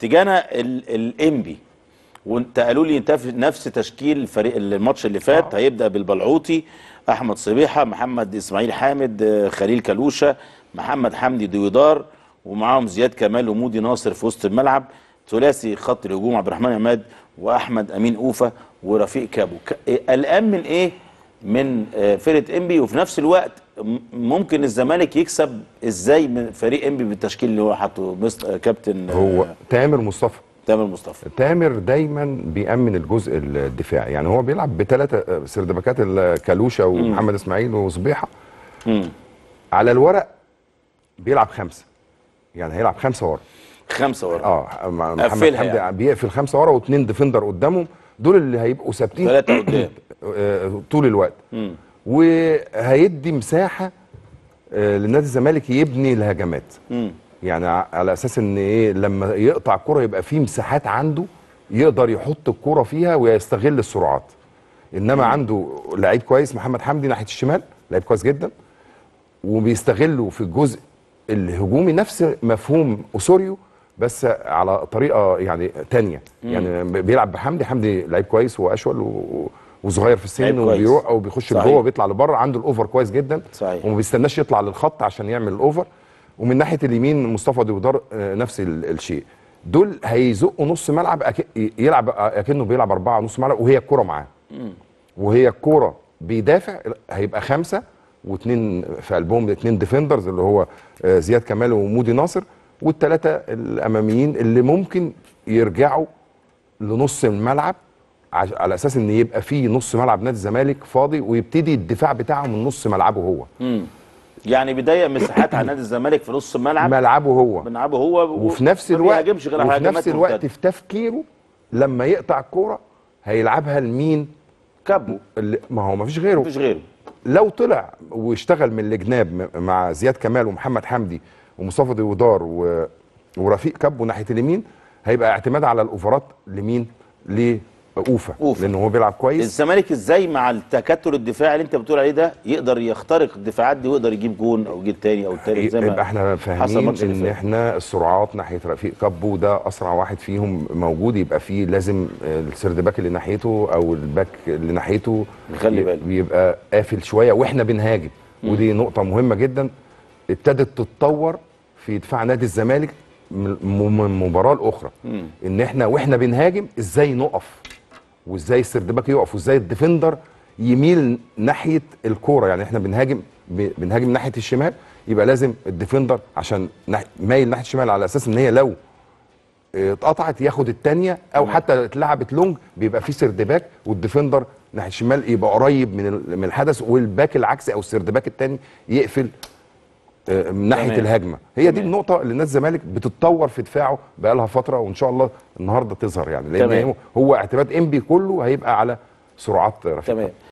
تجانا الانبي وانت قالوا لي نفس تشكيل الفريق الماتش اللي فات آه. هيبدا بالبلعوطي احمد صبيحه محمد اسماعيل حامد آه، خليل كلوشه محمد حمدي ديودار ومعاهم زياد كمال ومودي ناصر في وسط الملعب ثلاثي خط الهجوم عبد الرحمن عماد واحمد امين اوفا ورفيق كابو قلقان من ايه من آه، فرقه انبي وفي نفس الوقت ممكن الزمالك يكسب ازاي من فريق انبي بالتشكيل اللي هو حاطه آه، كابتن آه، هو تامر مصطفى تامر مصطفى تامر دايما بيأمن الجزء الدفاعي يعني هو بيلعب بثلاثه سردباكات كالوشا ومحمد اسماعيل وصبيحه على الورق بيلعب خمسه يعني هيلعب خمسه ورا خمسه ورا اه محمد حمدي يعني. بيقفل خمسه ورا واثنين ديفندر قدامهم دول اللي هيبقوا ثابتين ثلاثه قدام طول الوقت وهيدي مساحه آه، لنادي الزمالك يبني الهجمات يعني على اساس ان ايه لما يقطع الكره يبقى في مساحات عنده يقدر يحط الكره فيها ويستغل السرعات انما عنده لعيب كويس محمد حمدي ناحيه الشمال لعيب كويس جدا وبيستغله في الجزء الهجومي نفس مفهوم اوسوريو بس على طريقه يعني تانية يعني بيلعب بحمدي حمدي لعيب كويس واشول و... وصغير في السن طيب، وبيروح او بيخش لجوه وبيطلع لبره عنده الاوفر كويس جدا صحيح وما بيستناش يطلع للخط عشان يعمل الاوفر ومن ناحيه اليمين مصطفى ديودار آه، نفس الشيء دول هيزقوا نص ملعب يلعب اكنه بيلعب اربعه نص ملعب وهي الكوره معاه وهي الكوره بيدافع هيبقى خمسه واثنين في قلبهم اثنين ديفندرز اللي هو آه، زياد كمال ومودي ناصر والثلاثه الاماميين اللي ممكن يرجعوا لنص الملعب على اساس ان يبقى في نص ملعب نادي الزمالك فاضي ويبتدي الدفاع بتاعه من نص ملعبه هو امم يعني بيضيق مساحات على نادي الزمالك في نص الملعب ملعبه هو ملعبه هو وفي نفس الوقت وفي نفس الوقت في تفكيره لما يقطع الكوره هيلعبها لمين كابو ما هو ما فيش غيره مفيش غيره لو طلع واشتغل من الجناب مع زياد كمال ومحمد حمدي ومصطفى ديودار ورفيق كابو ناحيه اليمين هيبقى اعتماد على الاوفرات لمين ليه اوفا, لان هو بيلعب كويس الزمالك ازاي مع التكتل الدفاعي اللي انت بتقول عليه ده يقدر يخترق الدفاعات دي ويقدر يجيب جون او يجيب تاني او تاني إيه، زي ما يبقى احنا فاهمين ان احنا السرعات ناحيه رفيق كابو ده اسرع واحد فيهم موجود يبقى فيه لازم آه، السرد باك اللي ناحيته او الباك اللي ناحيته خلي بالك بيبقى قافل شويه واحنا بنهاجم ودي نقطه مهمه جدا ابتدت تتطور في دفاع نادي الزمالك من المباراه الاخرى ان احنا واحنا بنهاجم ازاي نقف وازاي السردباك يقف وازاي الديفندر يميل ناحيه الكوره يعني احنا بنهاجم بنهاجم ناحيه الشمال يبقى لازم الديفندر عشان مايل ناحيه الشمال على اساس ان هي لو آه، اتقطعت ياخد الثانيه او حتى اتلعبت لونج بيبقى في سردباك والديفندر ناحيه الشمال يبقى قريب من من الحدث والباك العكسي او السردباك الثاني يقفل آه، من ناحيه تمام. الهجمه هي تمام. دي النقطه اللي نادي الزمالك بتتطور في دفاعه بقى لها فتره وان شاء الله النهارده تظهر يعني لان تمام. هو اعتماد انبي كله هيبقى على سرعات رفيقه تمام